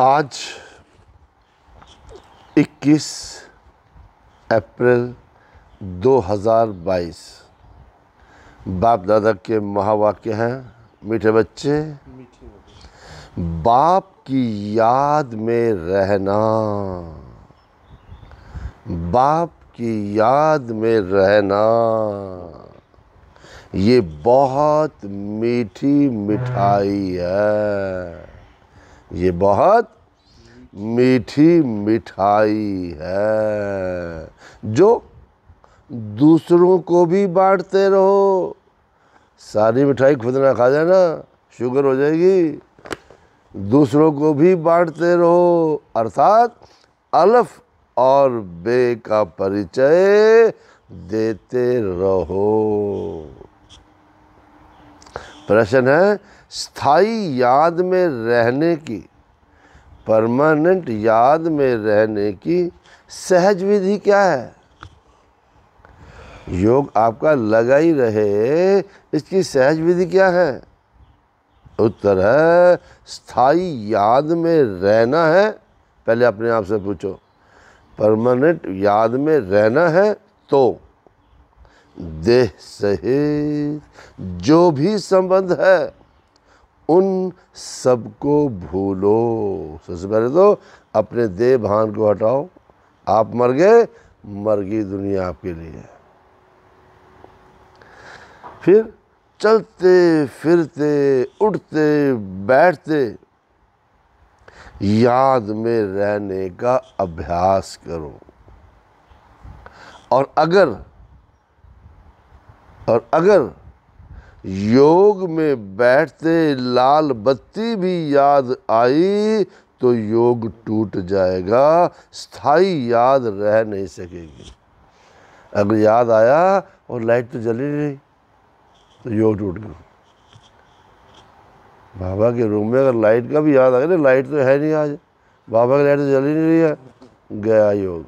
आज 21 अप्रैल 2022 बाप दादा के महावाक्य हैं मीठे बच्चे बाप की याद में रहना बाप की याद में रहना ये बहुत मीठी मिठाई है ये बहुत मीठी मिठाई है जो दूसरों को भी बांटते रहो सारी मिठाई खुद ना खा जाना शुगर हो जाएगी दूसरों को भी बांटते रहो अर्थात अल्फ और बे का परिचय देते रहो प्रश्न है स्थाई याद में रहने की परमानेंट याद में रहने की सहज विधि क्या है योग आपका लगा ही रहे इसकी सहज विधि क्या है उत्तर है स्थाई याद में रहना है पहले अपने आप से पूछो परमानेंट याद में रहना है तो देह सहित जो भी संबंध है उन सबको भूलो सबसे पहले तो अपने देह भान को हटाओ आप मर गए मर गई दुनिया आपके लिए फिर चलते फिरते उठते बैठते याद में रहने का अभ्यास करो और अगर और अगर योग में बैठते लाल बत्ती भी याद आई तो योग टूट जाएगा स्थाई याद रह नहीं सकेगी अगर याद आया और लाइट तो जली नहीं तो योग टूट गया बाबा के रूम में अगर लाइट का भी याद आ गया ना तो लाइट तो है नहीं आज बाबा की लाइट तो जली नहीं रही है गया योग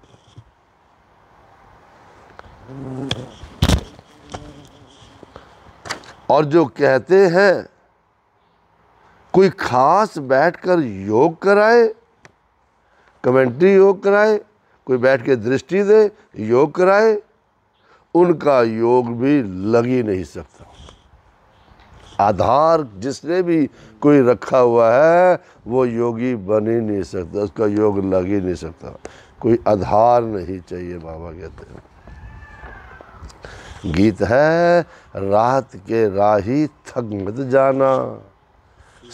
और जो कहते हैं कोई खास बैठकर योग कराए कमेंट्री योग कराए कोई बैठ के दृष्टि दे योग कराए उनका योग भी लग ही नहीं सकता आधार जिसने भी कोई रखा हुआ है वो योगी बन ही नहीं सकता उसका योग लग ही नहीं सकता कोई आधार नहीं चाहिए बाबा कहते हैं गीत है रात के राही थक मत जाना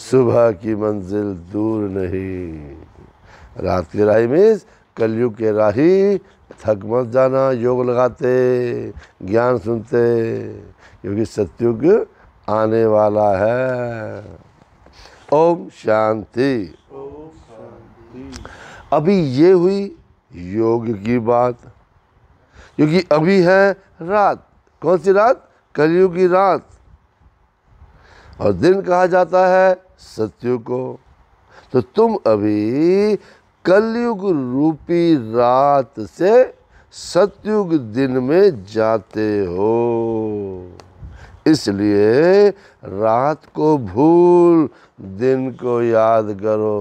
सुबह की मंजिल दूर नहीं रात के राही मीन्स कलयुग के राही थक मत जाना योग लगाते ज्ञान सुनते क्योंकि सत्युग आने वाला है ओम शांति अभी ये हुई योग की बात क्योंकि अभी है रात कौन सी रात कलयुग की रात और दिन कहा जाता है सत्यु को तो तुम अभी कलयुग रूपी रात से सत्युग दिन में जाते हो इसलिए रात को भूल दिन को याद करो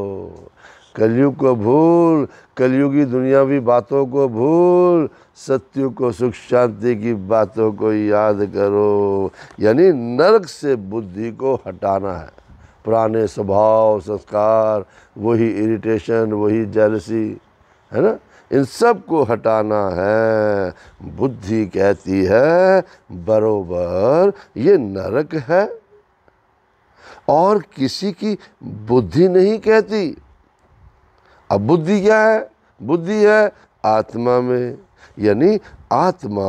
कलयुग को भूल कलयुगी दुनियावी बातों को भूल सत्य को सुख शांति की बातों को याद करो यानी नरक से बुद्धि को हटाना है पुराने स्वभाव संस्कार वही इरिटेशन वही जलसी है ना इन सब को हटाना है बुद्धि कहती है बरोबर ये नरक है और किसी की बुद्धि नहीं कहती अब बुद्धि क्या है बुद्धि है आत्मा में यानी आत्मा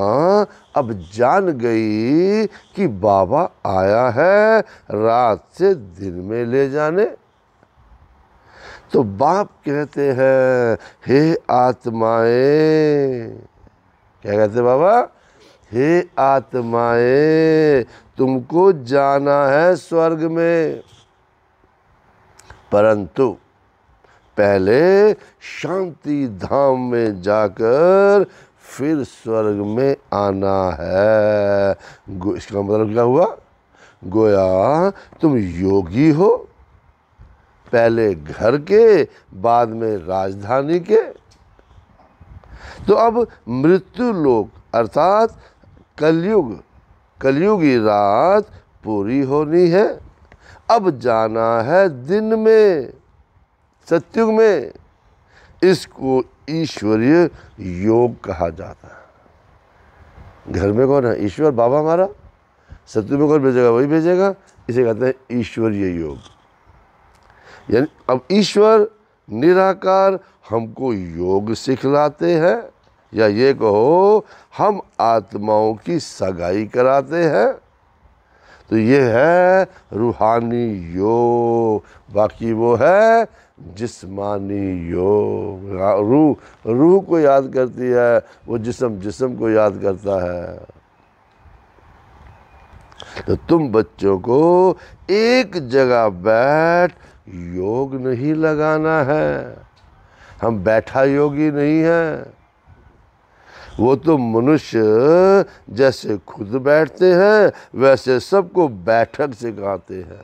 अब जान गई कि बाबा आया है रात से दिन में ले जाने तो बाप कहते हैं हे आत्माएं क्या कहते बाबा हे आत्माएं तुमको जाना है स्वर्ग में परंतु पहले शांति धाम में जाकर फिर स्वर्ग में आना है इसका मतलब क्या हुआ गोया तुम योगी हो पहले घर के बाद में राजधानी के तो अब मृत्यु लोक अर्थात कलयुग कलयुगी रात पूरी होनी है अब जाना है दिन में सत्युग में इसको ईश्वरीय योग कहा जाता है घर में कौन है ईश्वर बाबा हमारा सत्युग में कौन भेजेगा वही भेजेगा इसे कहते हैं ईश्वरीय योग यानी अब ईश्वर निराकार हमको योग सिखलाते हैं या ये कहो हम आत्माओं की सगाई कराते हैं तो ये है रूहानी योग बाकी वो है जिस्मानी योग हाँ, रूह रूह को याद करती है वो जिसम जिसम को याद करता है तो तुम बच्चों को एक जगह बैठ योग नहीं लगाना है हम बैठा योगी नहीं है वो तो मनुष्य जैसे खुद बैठते हैं वैसे सबको बैठक सिखाते हैं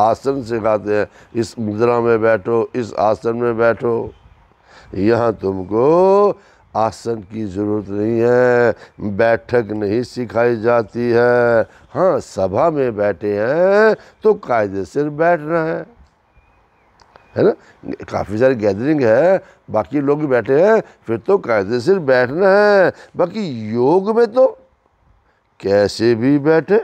आसन सिखाते हैं इस मुद्रा में बैठो इस आसन में बैठो यहाँ तुमको आसन की ज़रूरत नहीं है बैठक नहीं सिखाई जाती है हाँ सभा में बैठे हैं तो कायदे से बैठना है है ना काफ़ी सारी गैदरिंग है बाकी लोग भी बैठे हैं फिर तो कायदे से बैठना है बाकी योग में तो कैसे भी बैठे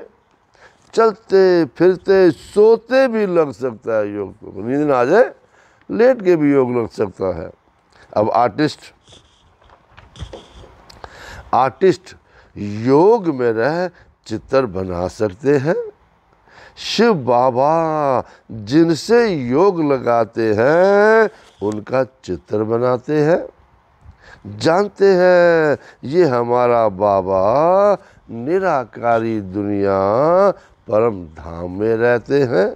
चलते फिरते सोते भी लग सकता है योग को नींद ना आ जाए लेट के भी योग लग सकता है अब आर्टिस्ट आर्टिस्ट योग में रह चित्र बना सकते हैं शिव बाबा जिनसे योग लगाते हैं उनका चित्र बनाते हैं जानते हैं ये हमारा बाबा निराकारी दुनिया परम धाम में रहते हैं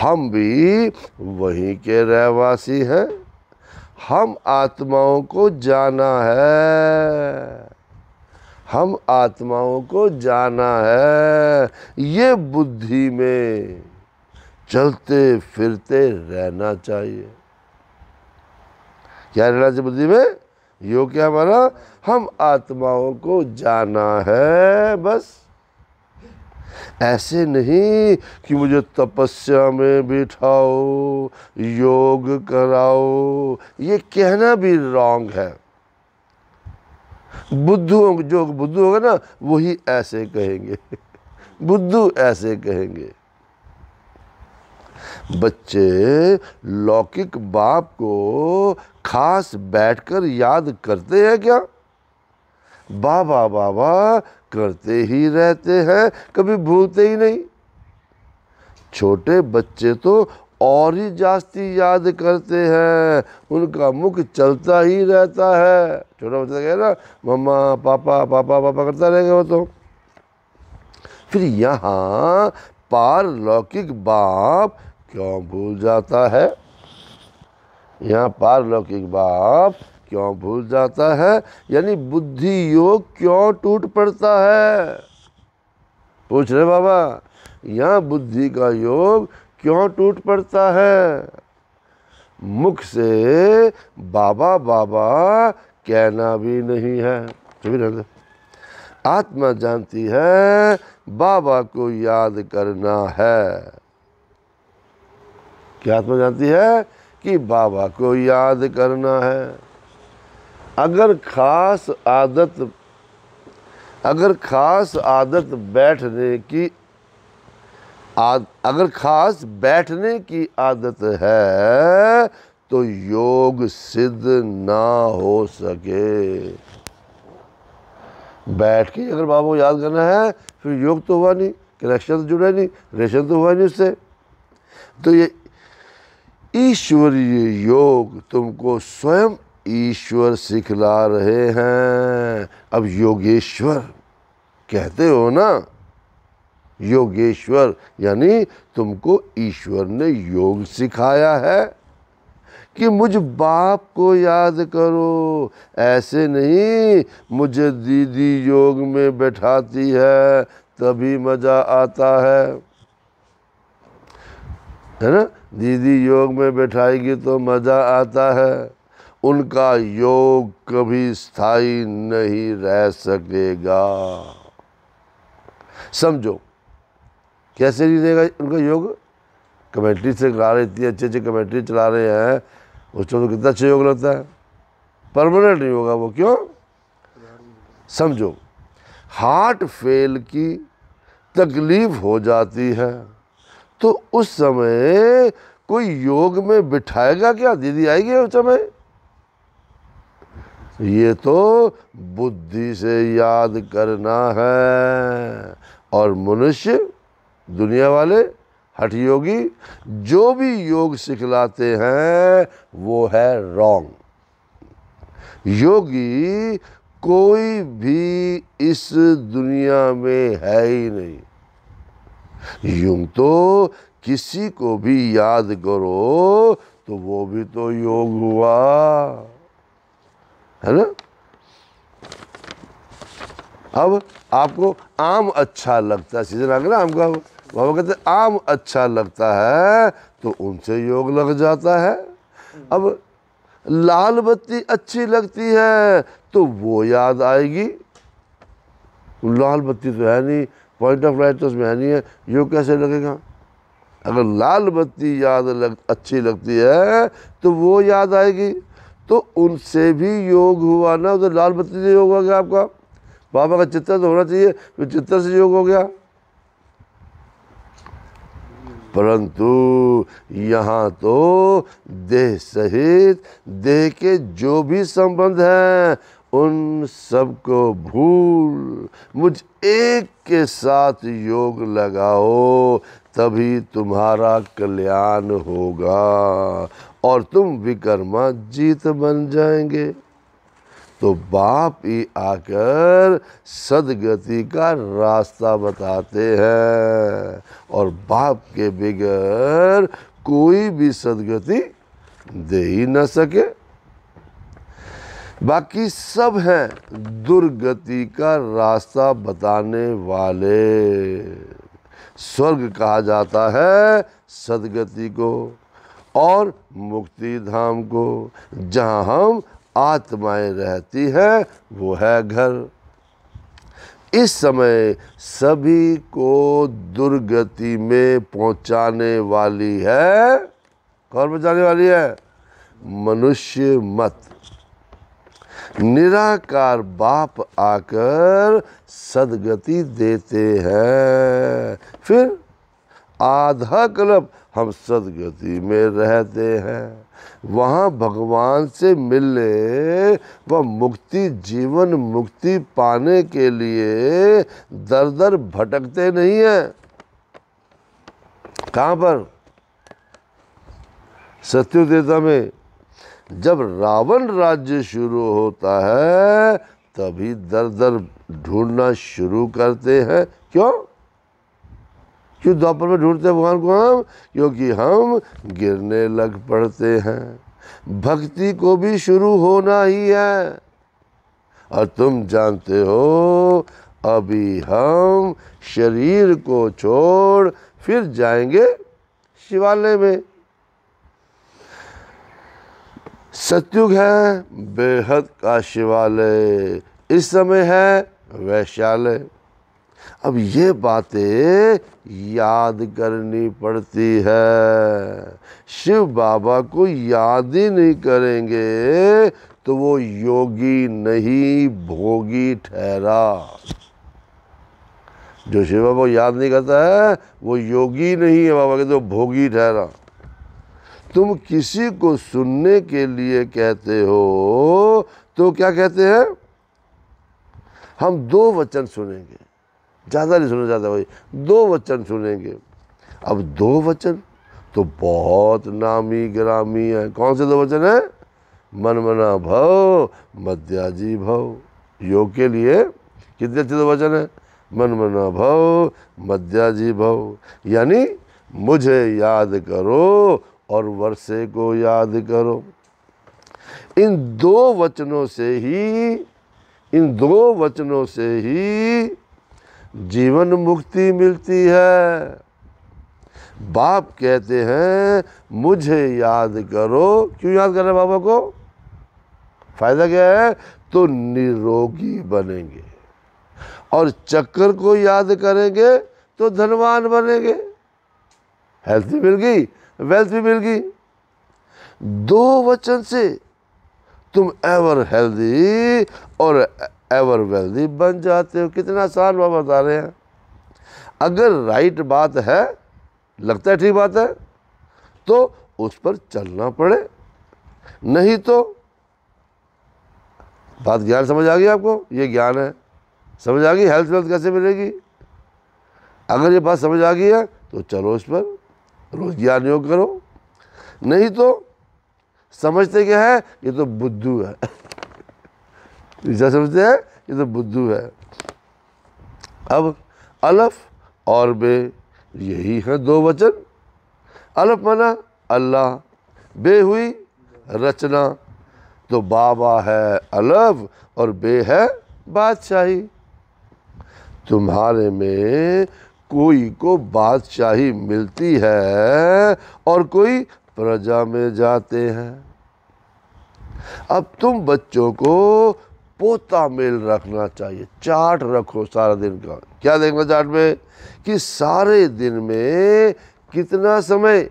हम भी वहीं के रहवासी हैं हम आत्माओं को जाना है हम आत्माओं को जाना है ये बुद्धि में चलते फिरते रहना चाहिए क्या रहना चाहिए बुद्धि में योग क्या हमारा हम आत्माओं को जाना है बस ऐसे नहीं कि मुझे तपस्या में बिठाओ योग कराओ ये कहना भी रॉन्ग है बुद्धू जो बुद्धू होगा ना वही ऐसे कहेंगे बुद्धू ऐसे कहेंगे बच्चे लौकिक बाप को खास बैठकर याद करते हैं क्या बाबा बाबा करते ही रहते हैं कभी भूलते ही नहीं छोटे बच्चे तो और ही जास्ती याद करते हैं उनका मुख चलता ही रहता है छोटा बच्चा कहे ना मम्मा पापा पापा पापा करता रहेगा वो तो फिर यहाँ पारलौकिक बाप क्यों भूल जाता है यहाँ पारलौकिक बाप क्यों भूल जाता है यानी बुद्धि योग क्यों टूट पड़ता है पूछ रहे बाबा यहाँ बुद्धि का योग क्यों टूट पड़ता है मुख से बाबा बाबा कहना भी नहीं है आत्मा जानती है बाबा को याद करना है क्या आत्मा जानती है कि बाबा को याद करना है अगर ख़ास आदत अगर ख़ास आदत बैठने की आद, अगर ख़ास बैठने की आदत है तो योग सिद्ध ना हो सके बैठ के अगर बाबा को याद करना है फिर योग तो हुआ नहीं कनेक्शन तो जुड़ा नहीं रिलेशन तो हुआ नहीं उससे तो ये ईश्वरीय योग तुमको स्वयं ईश्वर सिखला रहे हैं अब योगेश्वर कहते हो ना योगेश्वर यानी तुमको ईश्वर ने योग सिखाया है कि मुझ बाप को याद करो ऐसे नहीं मुझे दीदी योग में बैठाती है तभी मज़ा आता है है ना दीदी योग में बैठाएगी तो मज़ा आता है उनका योग कभी स्थायी नहीं रह सकेगा समझो कैसे नहीं रहेगा उनका योग कमेंट्री से गा रहे इतनी अच्छी अच्छी कमेंट्री चला रहे हैं उस तो कितना अच्छा योग लगता है परमानेंट नहीं होगा वो क्यों समझो हार्ट फेल की तकलीफ हो जाती है तो उस समय कोई योग में बिठाएगा क्या दीदी आएगी उस समय ये तो बुद्धि से याद करना है और मनुष्य दुनिया वाले हठ योगी जो भी योग सिखलाते हैं वो है रॉन्ग योगी कोई भी इस दुनिया में है ही नहीं यूं तो किसी को भी याद करो तो वो भी तो योग हुआ है ना अब आपको आम अच्छा लगता है सीजन आगे ना आम का बाबा कहते आम अच्छा लगता है तो उनसे योग लग जाता है अब लाल बत्ती अच्छी लगती है तो वो याद आएगी लाल बत्ती तो है नहीं पॉइंट ऑफ लाइट तो उसमें है नहीं है योग कैसे लगेगा अगर लाल बत्ती याद लग अच्छी लगती है तो वो याद आएगी तो उनसे भी योग हुआ ना उधर लाल बत्ती से योग हो गया आपका बाबा का चित्र तो होना चाहिए फिर तो चित्र से योग हो गया परंतु यहाँ तो देह सहित देह के जो भी संबंध हैं उन सबको भूल मुझ एक के साथ योग लगाओ तभी तुम्हारा कल्याण होगा और तुम विकर्मा जीत बन जाएंगे तो बाप ही आकर सदगति का रास्ता बताते हैं और बाप के बगैर कोई भी सदगति दे ही न सके बाकी सब हैं दुर्गति का रास्ता बताने वाले स्वर्ग कहा जाता है सदगति को और मुक्ति धाम को जहाँ हम आत्माएं रहती हैं वो है घर इस समय सभी को दुर्गति में पहुंचाने वाली है कौन पहुंचाने वाली है मनुष्य मत निराकार बाप आकर सदगति देते हैं फिर आधा कलप हम सदगति में रहते हैं वहाँ भगवान से मिलने व मुक्ति जीवन मुक्ति पाने के लिए दर दर भटकते नहीं हैं कहाँ पर सत्युदेता में जब रावण राज्य शुरू होता है तभी दर दर ढूंढना शुरू करते हैं क्यों क्यों दोपहर में ढूंढते हैं भगवान को हम क्योंकि हम गिरने लग पड़ते हैं भक्ति को भी शुरू होना ही है और तुम जानते हो अभी हम शरीर को छोड़ फिर जाएंगे शिवालय में सतयुग है बेहद का शिवालय इस समय है वैशालय अब ये बातें याद करनी पड़ती है शिव बाबा को याद ही नहीं करेंगे तो वो योगी नहीं भोगी ठहरा जो शिव बाबा को याद नहीं करता है वो योगी नहीं है बाबा के तो भोगी ठहरा तुम किसी को सुनने के लिए कहते हो तो क्या कहते हैं हम दो वचन सुनेंगे ज़्यादा नहीं सुनो ज़्यादा भाई दो वचन सुनेंगे अब दो वचन तो बहुत नामी ग्रामी है कौन से दो वचन है मनमना भव मध्याजी भव योग के लिए कितने अच्छे दो वचन है मनमना भव मध्याजी भव यानी मुझे याद करो और वर्षे को याद करो इन दो वचनों से ही इन दो वचनों से ही जीवन मुक्ति मिलती है बाप कहते हैं मुझे याद करो क्यों याद कर रहे बाबा को फायदा क्या है तो निरोगी बनेंगे और चक्कर को याद करेंगे तो धनवान बनेंगे हेल्थी मिल गई वेल्थ भी मिल गई दो वचन से तुम एवर हेल्दी और एवर वेल्दी बन जाते हो कितना आसान बात बता रहे हैं अगर राइट बात है लगता है ठीक बात है तो उस पर चलना पड़े नहीं तो बात ज्ञान समझ आ गई आपको ये ज्ञान है समझ आ गई हेल्थ वेल्थ कैसे मिलेगी अगर ये बात समझ आ गई है तो चलो इस पर रोजगार योग करो नहीं तो समझते क्या है ये तो बुद्धू है जैसा समझते हैं ये तो बुद्धू है अब अलफ और बे यही है दो वचन अलफ माना अल्लाह बे हुई रचना तो बाबा है अलफ और बे है बादशाही तुम्हारे में कोई को बादशाही मिलती है और कोई प्रजा में जाते हैं अब तुम बच्चों को पोता मेल रखना चाहिए चाट रखो सारा दिन का क्या देखना चाट में कि सारे दिन में कितना समय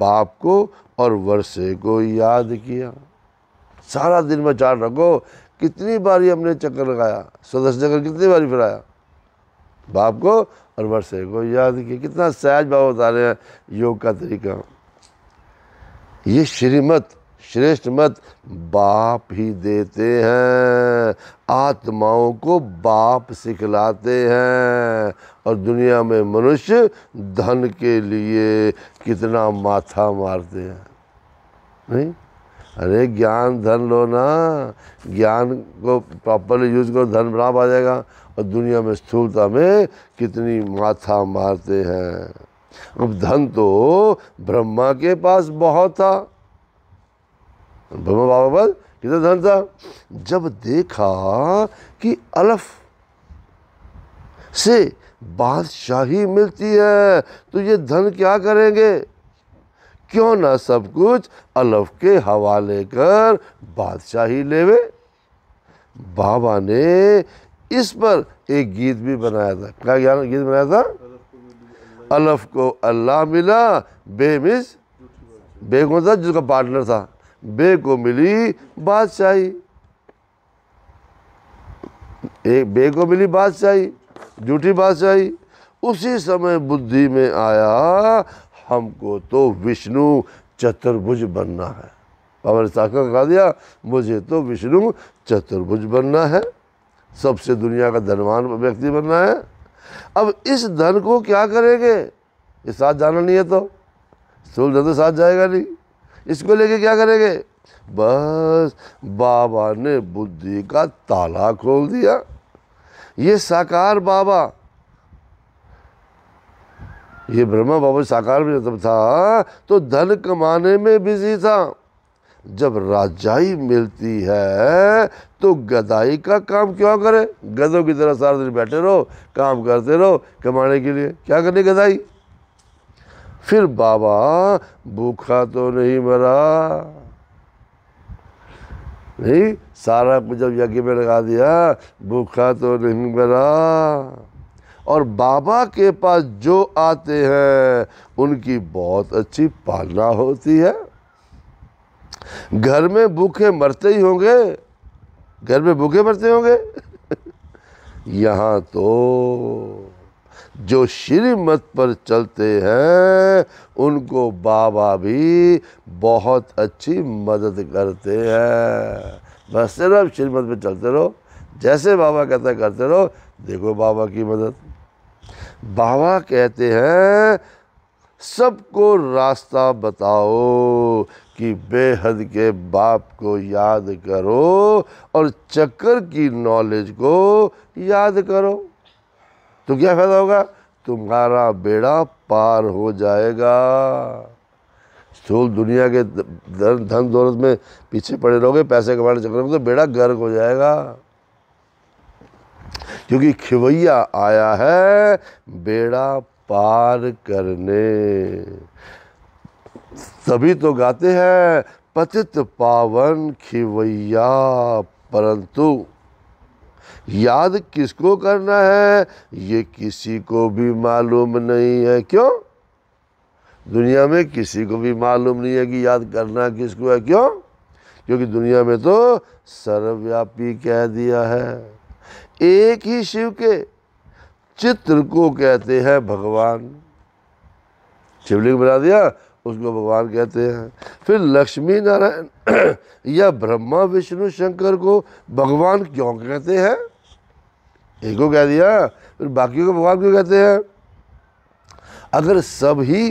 बाप को और वर्षे को याद किया सारा दिन में चाट रखो कितनी बारी हमने चक्कर लगाया सदस्य चक्कर कितनी बारी फिराया बाप को और वर्षे को याद देखिए कितना सहज भाव बता रहे हैं योग का तरीका ये श्रीमत श्रेष्ठ मत बाप ही देते हैं आत्माओं को बाप सिखलाते हैं और दुनिया में मनुष्य धन के लिए कितना माथा मारते हैं नहीं अरे ज्ञान धन लो ना ज्ञान को प्रॉपरली यूज करो धन बराब आ जाएगा और दुनिया में स्थूलता में कितनी माथा मारते हैं अब धन तो ब्रह्मा के पास बहुत था ब्रह्मा बाबा पर कितना धन था जब देखा कि अलफ से बादशाही मिलती है तो ये धन क्या करेंगे क्यों ना सब कुछ अलफ के हवाले कर बादशाही लेवे बाबा ने इस पर एक गीत भी बनाया था क्या ज्ञान गीत बनाया था अलफ को अल्लाह मिला बे मिस बे कौन था जिसका पार्टनर था बे को मिली बादशाही एक बे को मिली बादशाही झूठी बादशाही उसी समय बुद्धि में आया हमको तो विष्णु चतुर्भुज बनना है पवन साखा कहा दिया मुझे तो विष्णु चतुर्भुज बनना है सबसे दुनिया का धनवान व्यक्ति बनना है अब इस धन को क्या करेंगे ये साथ जाना नहीं है तो स्थूल धन तो साथ जाएगा नहीं इसको लेके क्या करेंगे बस बाबा ने बुद्धि का ताला खोल दिया ये साकार बाबा ये ब्रह्मा बाबा साकार भी जब था तो धन कमाने में बिजी था जब राजाई मिलती है तो गदाई का काम क्यों करे गदों की तरह सारा दिन बैठे रहो काम करते रहो कमाने के लिए क्या करनी गदाई फिर बाबा भूखा तो नहीं मरा नहीं सारा कुछ जब यज्ञ में लगा दिया भूखा तो नहीं मरा और बाबा के पास जो आते हैं उनकी बहुत अच्छी पालना होती है घर में भूखे मरते ही होंगे घर में भूखे मरते होंगे यहाँ तो जो श्रीमत पर चलते हैं उनको बाबा भी बहुत अच्छी मदद करते हैं बस सिर्फ श्रीमत पर चलते रहो जैसे बाबा कहता करते रहो देखो बाबा की मदद बाबा कहते हैं सबको रास्ता बताओ कि बेहद के बाप को याद करो और चक्कर की नॉलेज को याद करो तो क्या फ़ायदा होगा तुम्हारा बेड़ा पार हो जाएगा स्थूल दुनिया के धन दौलत में पीछे पड़े रहोगे पैसे कमाने चक्कर में तो बेड़ा गर्क हो जाएगा क्योंकि खिवैया आया है बेड़ा पार करने तभी तो गाते हैं पतित पावन खिवैया परंतु याद किसको करना है ये किसी को भी मालूम नहीं है क्यों दुनिया में किसी को भी मालूम नहीं है कि याद करना किसको है क्यों क्योंकि दुनिया में तो सर्वव्यापी कह दिया है एक ही शिव के चित्र को कहते हैं भगवान शिवलिंग बना दिया उसको भगवान कहते हैं फिर लक्ष्मी नारायण या ब्रह्मा विष्णु शंकर को भगवान क्यों कहते हैं एक को कह दिया फिर बाकी को भगवान क्यों कहते हैं अगर सभी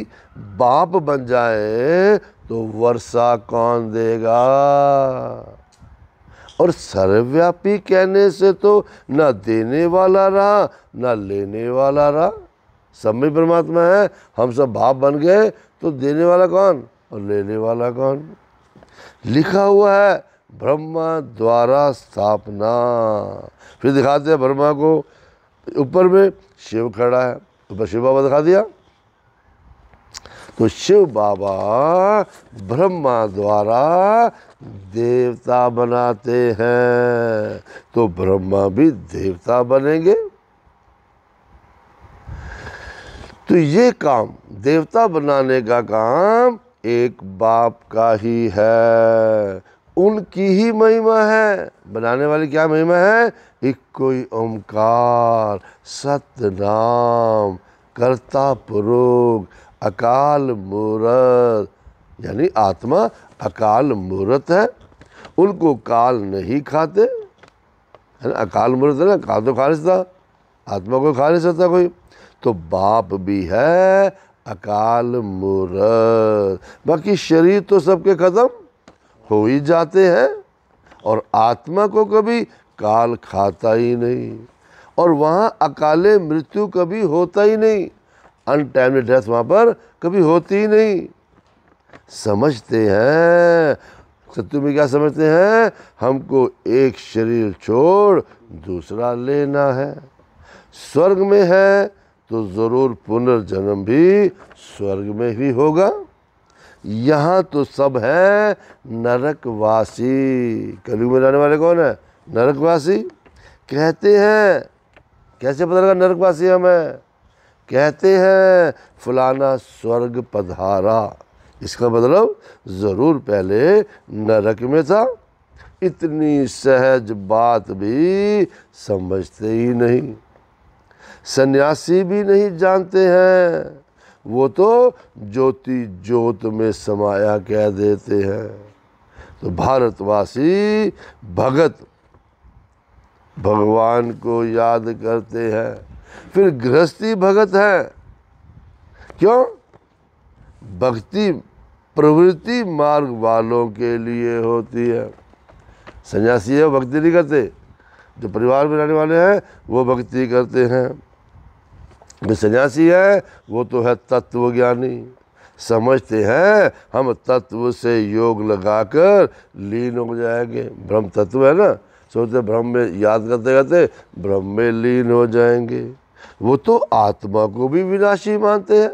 बाप बन जाए तो वर्षा कौन देगा और सर्वव्यापी कहने से तो ना देने वाला रहा ना लेने वाला रहा सब में परमात्मा है हम सब भाव बन गए तो देने वाला कौन और लेने वाला कौन लिखा हुआ है ब्रह्मा द्वारा स्थापना फिर दिखाते हैं ब्रह्मा को ऊपर में शिव खड़ा है ऊपर शिव बाबा दिखा दिया तो शिव बाबा ब्रह्मा द्वारा देवता बनाते हैं तो ब्रह्मा भी देवता बनेंगे तो ये काम देवता बनाने का काम एक बाप का ही है उनकी ही महिमा है बनाने वाली क्या महिमा है कोई ओंकार सतनाम करता पुरुष अकाल मूरत यानी आत्मा अकाल मूर्त है उनको काल नहीं खाते है ना अकाल मूर्त है ना काल तो खा था आत्मा को खा नहीं सकता कोई तो बाप भी है अकाल मूर्त बाकी शरीर तो सबके ख़त्म हो ही जाते हैं और आत्मा को कभी काल खाता ही नहीं और वहाँ अकाले मृत्यु कभी होता ही नहीं अनटाइमली डेथ वहाँ पर कभी होती ही नहीं समझते हैं सत्यु में क्या समझते हैं हमको एक शरीर छोड़ दूसरा लेना है स्वर्ग में है तो ज़रूर पुनर्जन्म भी स्वर्ग में ही होगा यहाँ तो सब है नरकवासी कलयुग में रहने वाले कौन है नरकवासी कहते हैं कैसे पता लगा नरकवासी हमें कहते हैं फलाना स्वर्ग पधारा इसका मतलब ज़रूर पहले नरक में था इतनी सहज बात भी समझते ही नहीं सन्यासी भी नहीं जानते हैं वो तो ज्योति ज्योत में समाया कह देते हैं तो भारतवासी भगत भगवान को याद करते हैं फिर गृहस्थी भगत है क्यों भक्ति प्रवृत्ति मार्ग वालों के लिए होती है सन्यासी है वो भक्ति नहीं करते जो परिवार में रहने वाले हैं वो भक्ति करते हैं जो सन्यासी है वो तो है तत्व ज्ञानी समझते हैं हम तत्व से योग लगाकर लीन हो जाएंगे ब्रह्म तत्व है ना सोचते ब्रह्म में याद करते करते ब्रह्म में लीन हो जाएंगे वो तो आत्मा को भी विनाशी मानते हैं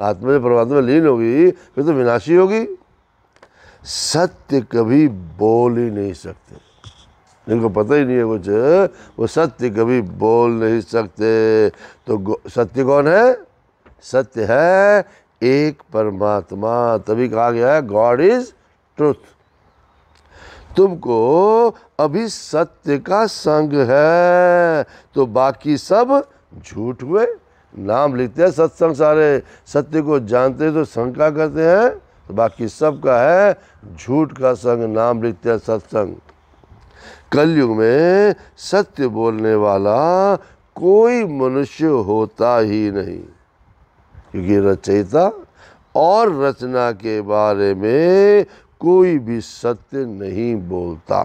आत्मा जब परमात्मा में लीन होगी फिर तो विनाशी होगी सत्य कभी बोल ही नहीं सकते जिनको पता ही नहीं है कुछ वो सत्य कभी बोल नहीं सकते तो सत्य कौन है सत्य है एक परमात्मा तभी कहा गया है गॉड इज ट्रुथ तुमको अभी सत्य का संग है तो बाकी सब झूठ हुए नाम लिखते हैं सत्संग सारे सत्य को जानते तो शंका करते हैं तो बाकी सब का है झूठ का संग नाम लिखते हैं सत्संग कलयुग में सत्य बोलने वाला कोई मनुष्य होता ही नहीं क्योंकि रचयिता और रचना के बारे में कोई भी सत्य नहीं बोलता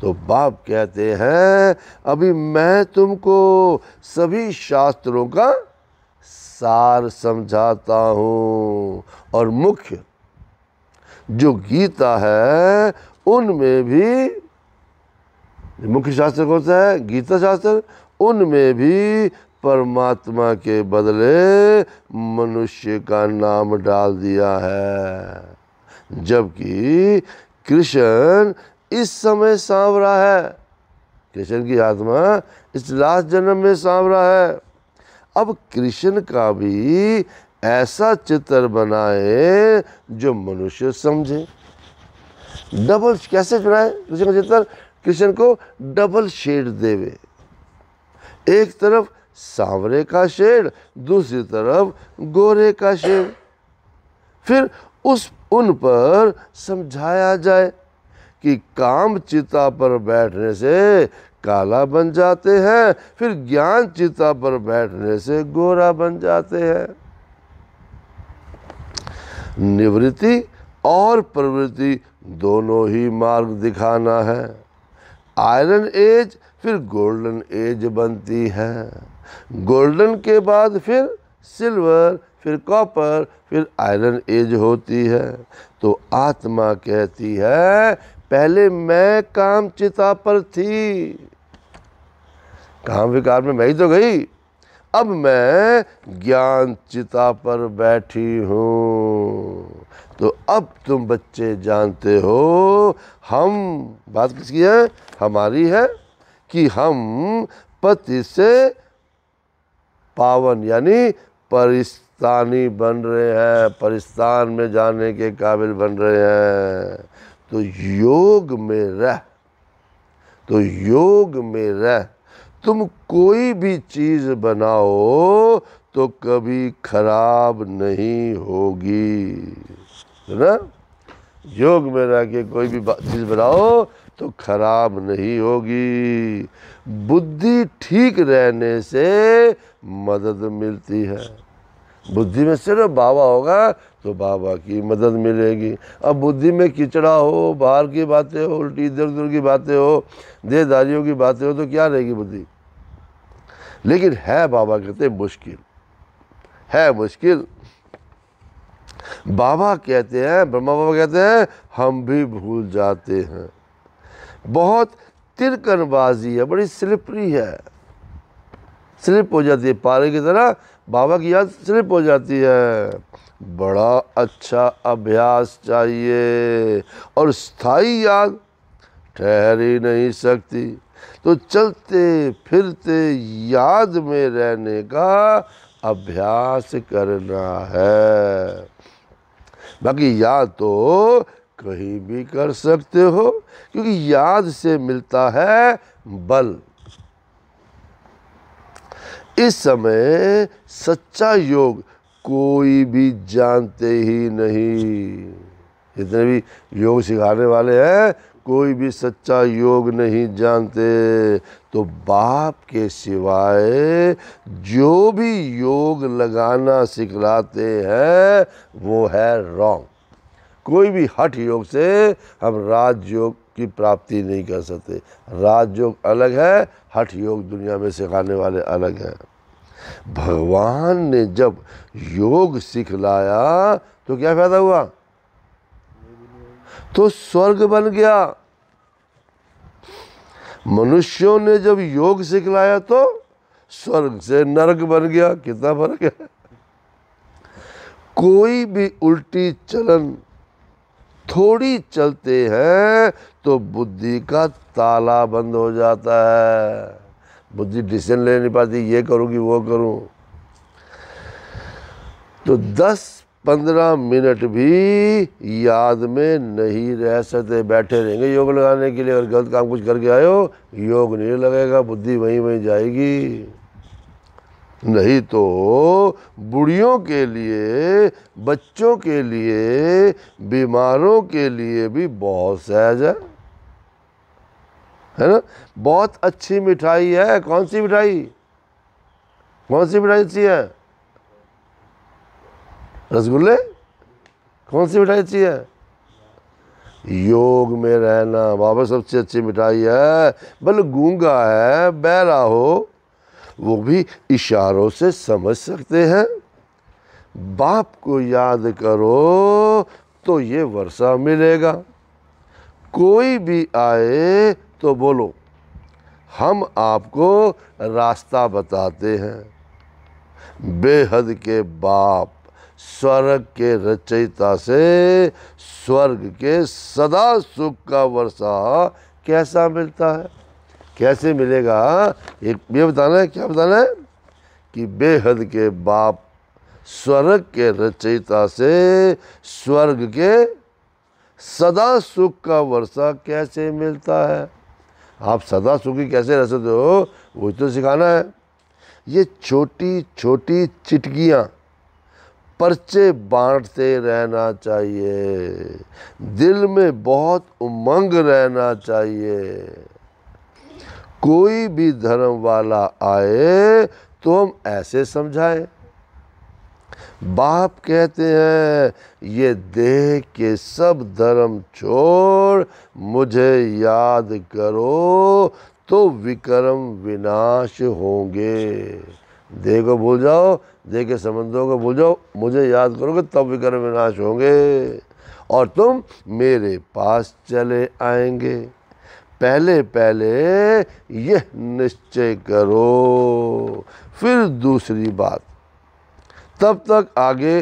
तो बाप कहते हैं अभी मैं तुमको सभी शास्त्रों का सार समझाता हूँ और मुख्य जो गीता है उनमें भी मुख्य शास्त्र कौन सा है गीता शास्त्र उनमें भी परमात्मा के बदले मनुष्य का नाम डाल दिया है जबकि कृष्ण इस समय सांप रहा है कृष्ण की आत्मा इस लास्ट जन्म में सांप रहा है अब कृष्ण का भी ऐसा चित्र बनाए जो मनुष्य समझे डबल कैसे बनाए कृष्ण का चित्र कृष्ण को डबल शेड देवे एक तरफ सांवरे का शेड दूसरी तरफ गोरे का शेड फिर उस उन पर समझाया जाए कि काम चिता पर बैठने से काला बन जाते हैं फिर ज्ञान चिता पर बैठने से गोरा बन जाते हैं निवृत्ति और प्रवृत्ति दोनों ही मार्ग दिखाना है आयरन एज फिर गोल्डन एज बनती है गोल्डन के बाद फिर सिल्वर फिर कॉपर फिर आयरन एज होती है तो आत्मा कहती है पहले मैं काम चिता पर थी काम विकार में मैं ही तो गई अब मैं ज्ञान चिता पर बैठी हूँ तो अब तुम बच्चे जानते हो हम बात किसकी है हमारी है कि हम पति से पावन यानी परिस्तानी बन रहे हैं परिस्तान में जाने के काबिल बन रहे हैं तो योग में रह तो योग में रह तुम कोई भी चीज बनाओ तो कभी खराब नहीं होगी है ना योग में रह के कोई भी चीज बनाओ तो खराब नहीं होगी बुद्धि ठीक रहने से मदद मिलती है बुद्धि में सिर्फ बाबा होगा तो बाबा की मदद मिलेगी अब बुद्धि में किचड़ा हो बाहर की बातें हो उल्टी इधर उधर की बातें हो देदारियों की बातें हो तो क्या रहेगी बुद्धि लेकिन है बाबा कहते मुश्किल है मुश्किल बाबा कहते हैं ब्रह्मा बाबा कहते हैं हम भी भूल जाते हैं बहुत तिरकनबाजी है बड़ी स्लिपरी है स्लिप हो जाती है पारे की तरह बाबा की याद सिर्फ हो जाती है बड़ा अच्छा अभ्यास चाहिए और स्थाई याद ठहर ही नहीं सकती तो चलते फिरते याद में रहने का अभ्यास करना है बाकी याद तो कहीं भी कर सकते हो क्योंकि याद से मिलता है बल इस समय सच्चा योग कोई भी जानते ही नहीं जितने भी योग सिखाने वाले हैं कोई भी सच्चा योग नहीं जानते तो बाप के सिवाय जो भी योग लगाना सिखलाते हैं वो है रॉन्ग कोई भी हठ योग से हम राजयोग की प्राप्ति नहीं कर सकते राजयोग अलग है हठ योग दुनिया में सिखाने वाले अलग हैं भगवान ने जब योग सिखलाया तो क्या फायदा हुआ तो स्वर्ग बन गया मनुष्यों ने जब योग सिखलाया तो स्वर्ग से नरक बन गया कितना फर्क है कोई भी उल्टी चलन थोड़ी चलते हैं तो बुद्धि का ताला बंद हो जाता है बुद्धि डिसीजन ले नहीं पाती ये करूँगी वो करूँ तो 10-15 मिनट भी याद में नहीं रह सकते बैठे रहेंगे योग लगाने के लिए अगर गलत काम कुछ करके आए हो योग नहीं लगेगा बुद्धि वहीं वहीं जाएगी नहीं तो बुढ़ियों के लिए बच्चों के लिए बीमारों के लिए भी बहुत सहज है है ना बहुत अच्छी मिठाई है कौन सी मिठाई कौन सी मिठाई अच्छी है रसगुल्ले कौन सी मिठाई अच्छी है योग में रहना बाबा सबसे अच्छी मिठाई है भले गूंगा है बहरा हो वो भी इशारों से समझ सकते हैं बाप को याद करो तो ये वर्षा मिलेगा कोई भी आए तो बोलो हम आपको रास्ता बताते हैं बेहद के बाप स्वर्ग के रचयिता से स्वर्ग के सदा सुख का वर्षा कैसा मिलता है कैसे मिलेगा एक ये बताना है क्या बताना है कि बेहद के बाप स्वर्ग के रचयिता से स्वर्ग के सदा सुख का वर्षा कैसे मिलता है आप सदा सुखी कैसे रह सकते हो वो तो सिखाना है ये छोटी छोटी चिटकियाँ पर्चे बांटते रहना चाहिए दिल में बहुत उमंग रहना चाहिए कोई भी धर्म वाला आए तो हम ऐसे समझाएं बाप कहते हैं ये देह के सब धर्म छोड़ मुझे याद करो तो विक्रम विनाश होंगे देह को भूल जाओ देह के संबंधों को भूल जाओ मुझे याद करोगे तब विक्रम विनाश होंगे और तुम मेरे पास चले आएंगे पहले पहले यह निश्चय करो फिर दूसरी बात तब तक आगे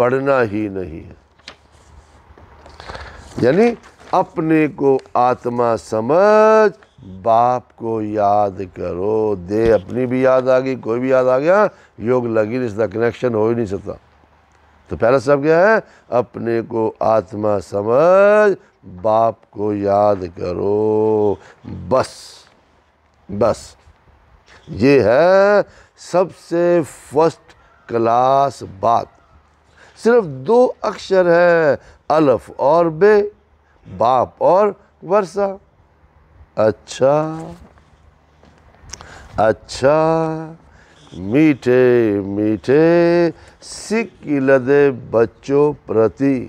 बढ़ना ही नहीं है यानी अपने को आत्मा समझ बाप को याद करो दे अपनी भी याद आ गई कोई भी याद आ गया योग लगी नहीं सकता कनेक्शन हो ही नहीं सकता तो पहला सब क्या है अपने को आत्मा समझ बाप को याद करो बस बस ये है सबसे फर्स्ट क्लास बात सिर्फ दो अक्षर है अलफ और बे बाप और वर्षा अच्छा अच्छा मीठे मीठे सिक लदे बच्चों प्रति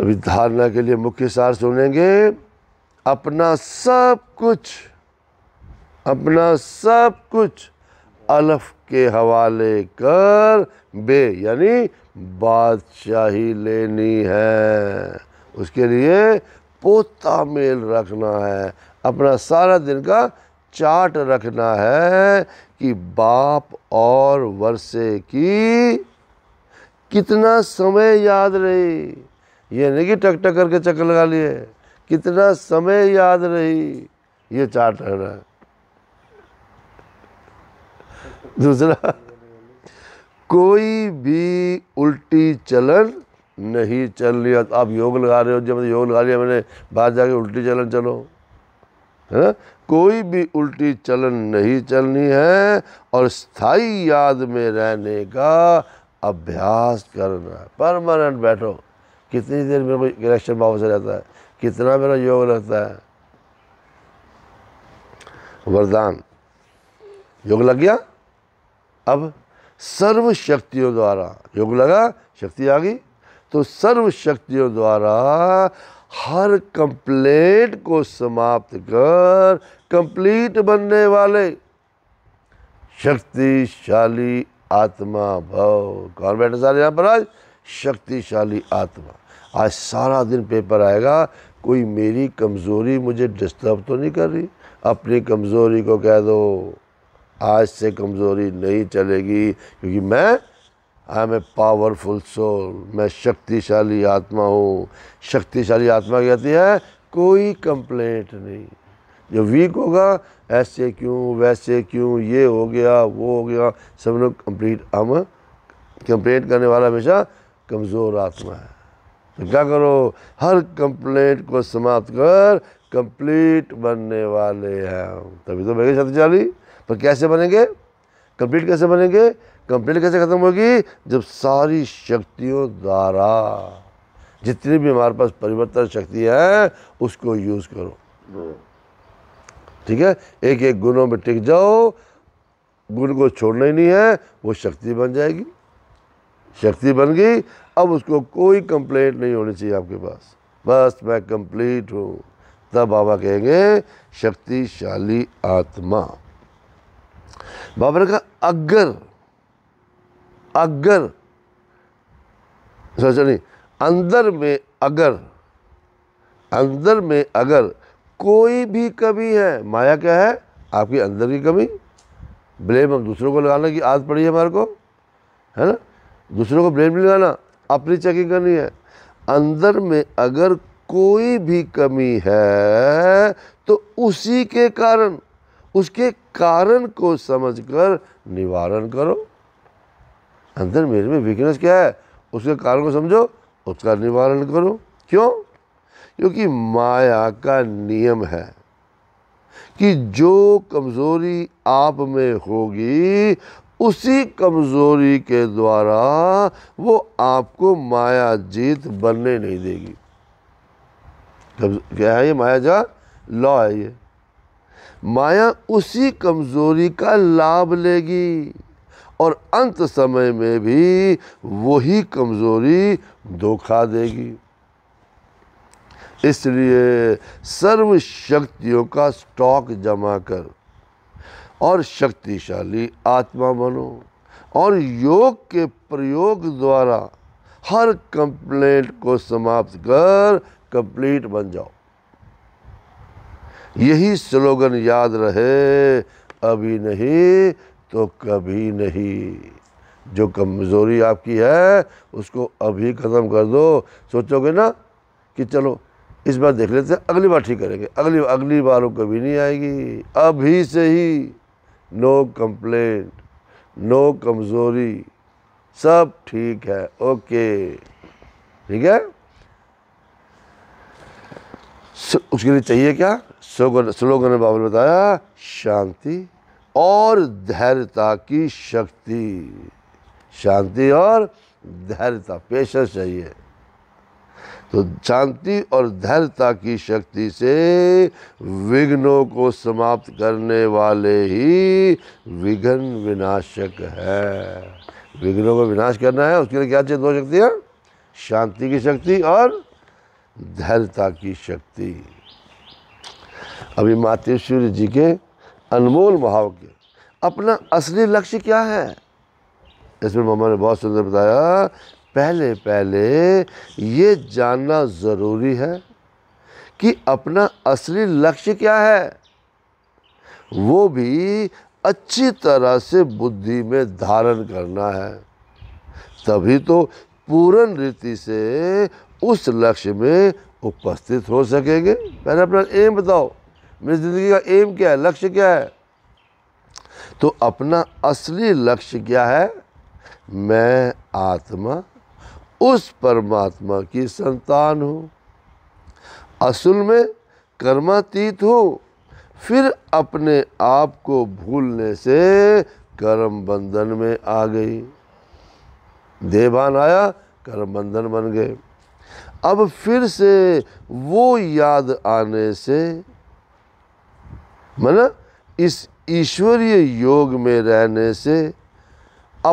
अभी धारणा के लिए मुख्य सार सुनेंगे अपना सब कुछ अपना सब कुछ अलफ के हवाले कर बे यानी बादशाही लेनी है उसके लिए पोता मेल रखना है अपना सारा दिन का चार्ट रखना है कि बाप और वर्षे की कितना समय याद रही ये नहीं कि टक टक करके चक्कर लगा लिए कितना समय याद रही ये चार ठहरा है दूसरा कोई भी उल्टी चलन नहीं चल लिया आप योग लगा रहे हो जब योग लगा लिया मैंने बाहर जाके उल्टी चलन चलो है हाँ? ना कोई भी उल्टी चलन नहीं चलनी है और स्थाई याद में रहने का अभ्यास करना परमानेंट बैठो कितनी देर मेरे को इलेक्शन भाव से रहता है कितना मेरा योग रहता है वरदान योग लग गया अब सर्व शक्तियों द्वारा योग लगा शक्ति आ गई तो सर्व शक्तियों द्वारा हर कंप्लेंट को समाप्त कर कंप्लीट बनने वाले शक्तिशाली आत्मा भव कौन बैठे सारे यहाँ पर आज शक्तिशाली आत्मा आज सारा दिन पेपर आएगा कोई मेरी कमज़ोरी मुझे डिस्टर्ब तो नहीं कर रही अपनी कमज़ोरी को कह दो आज से कमज़ोरी नहीं चलेगी क्योंकि मैं I am a powerful soul मैं शक्तिशाली आत्मा हूँ शक्तिशाली आत्मा कहती है कोई कंप्लेंट नहीं जो वीक होगा ऐसे क्यों वैसे क्यों ये हो गया वो हो गया सब लोग कंप्लीट हम कंप्लेंट करने वाला हमेशा कमज़ोर आत्मा है तो क्या करो हर कंप्लेंट को समाप्त कर कंप्लीट बनने वाले हैं तभी तो बनेंगे शक्तिशाली पर कैसे बनेंगे कंप्लीट कैसे बनेंगे कंप्लीट कैसे खत्म होगी जब सारी शक्तियों द्वारा जितनी भी हमारे पास परिवर्तन शक्ति है उसको यूज करो ठीक है एक एक गुणों में टिक जाओ गुण को छोड़ना ही नहीं है वो शक्ति बन जाएगी शक्ति बन गई अब उसको कोई कंप्लेंट नहीं होनी चाहिए आपके पास बस मैं कंप्लीट हूँ तब बाबा कहेंगे शक्तिशाली आत्मा बाबा ने कहा अगर अगर सोचा नहीं अंदर में अगर अंदर में अगर कोई भी कमी है माया क्या है आपके अंदर की कमी ब्लेम हम दूसरों को लगाने की आदत पड़ी है हमारे को है ना दूसरों को ब्लेम नहीं लगाना अपनी चेकिंग करनी है अंदर में अगर कोई भी कमी है तो उसी के कारण उसके कारण को समझकर निवारण करो अंदर मेरे में वीकनेस क्या है उसके कारण को समझो उसका निवारण करो क्यों क्योंकि माया का नियम है कि जो कमज़ोरी आप में होगी उसी कमज़ोरी के द्वारा वो आपको माया जीत बनने नहीं देगी क्या है ये माया जा लॉ है ये माया उसी कमज़ोरी का लाभ लेगी और अंत समय में भी वही कमज़ोरी धोखा देगी इसलिए सर्व शक्तियों का स्टॉक जमा कर और शक्तिशाली आत्मा बनो और योग के प्रयोग द्वारा हर कंप्लेंट को समाप्त कर कंप्लीट बन जाओ यही स्लोगन याद रहे अभी नहीं तो कभी नहीं जो कमज़ोरी आपकी है उसको अभी ख़त्म कर दो सोचोगे ना कि चलो इस बार देख लेते हैं अगली बार ठीक करेंगे अगली अगली बार वो कभी नहीं आएगी अभी से ही नो कंप्लेंट नो कमज़ोरी सब ठीक है ओके ठीक है उसके लिए चाहिए क्या स्लोगन स्लोगन ने बाबा ने बताया शांति और धैर्यता की शक्ति शांति और धैर्यता पेशेंस चाहिए तो शांति और धैर्यता की शक्ति से विघ्नों को समाप्त करने वाले ही विघ्न विनाशक है विघ्नों को विनाश करना है उसके लिए क्या चाहिए दो शक्तियाँ शांति की शक्ति और धैर्यता की शक्ति अभी सूर्य जी के अनमोल भाव के अपना असली लक्ष्य क्या है इसमें मामा ने बहुत सुंदर बताया पहले पहले ये जानना ज़रूरी है कि अपना असली लक्ष्य क्या है वो भी अच्छी तरह से बुद्धि में धारण करना है तभी तो पूर्ण रीति से उस लक्ष्य में उपस्थित हो सकेंगे पहले अपना एम बताओ मेरी ज़िंदगी का एम क्या है लक्ष्य क्या है तो अपना असली लक्ष्य क्या है मैं आत्मा उस परमात्मा की संतान हो असल में कर्मातीत हो फिर अपने आप को भूलने से कर्म बंधन में आ गई देवान आया कर्म बंधन बन गए अब फिर से वो याद आने से मना इस ईश्वरीय योग में रहने से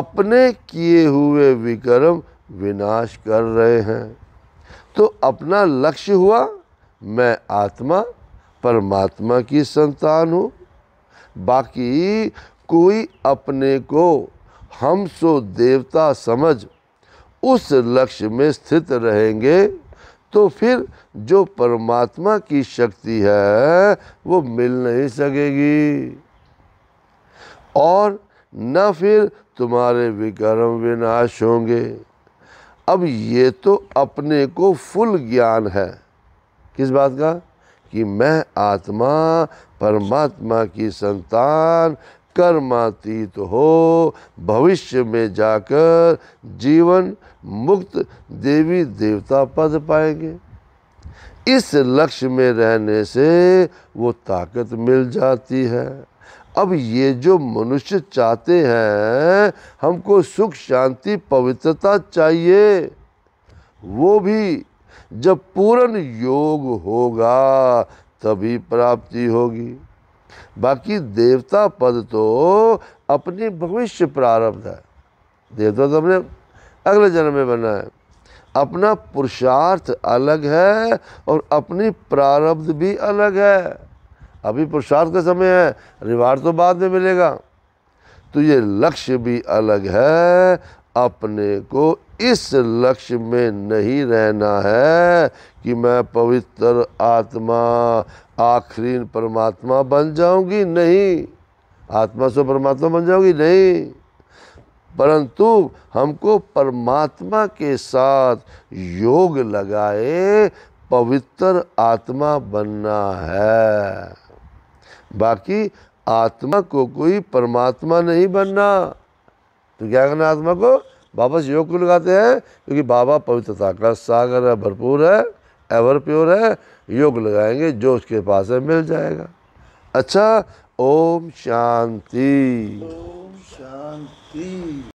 अपने किए हुए विक्रम विनाश कर रहे हैं तो अपना लक्ष्य हुआ मैं आत्मा परमात्मा की संतान हूँ बाकी कोई अपने को हम सो देवता समझ उस लक्ष्य में स्थित रहेंगे तो फिर जो परमात्मा की शक्ति है वो मिल नहीं सकेगी और न फिर तुम्हारे विक्रम विनाश होंगे अब ये तो अपने को फुल ज्ञान है किस बात का कि मैं आत्मा परमात्मा की संतान कर्मातीत तो हो भविष्य में जाकर जीवन मुक्त देवी देवता पद पाएंगे इस लक्ष्य में रहने से वो ताकत मिल जाती है अब ये जो मनुष्य चाहते हैं हमको सुख शांति पवित्रता चाहिए वो भी जब पूर्ण योग होगा तभी प्राप्ति होगी बाकी देवता पद तो अपनी भविष्य प्रारब्ध है देवता तो अपने अगले जन्म में बना है अपना पुरुषार्थ अलग है और अपनी प्रारब्ध भी अलग है अभी पुरुषार्थ का समय है रिवार्ड तो बाद में मिलेगा तो ये लक्ष्य भी अलग है अपने को इस लक्ष्य में नहीं रहना है कि मैं पवित्र आत्मा आखिरी परमात्मा बन जाऊंगी नहीं आत्मा से परमात्मा बन जाऊंगी नहीं परंतु हमको परमात्मा के साथ योग लगाए पवित्र आत्मा बनना है बाकी आत्मा को कोई परमात्मा नहीं बनना तो क्या करना आत्मा को वापस योग को लगाते हैं क्योंकि बाबा पवित्रता का सागर है भरपूर है एवर प्योर है योग लगाएंगे जो उसके पास है मिल जाएगा अच्छा ओम शांति ओम शांति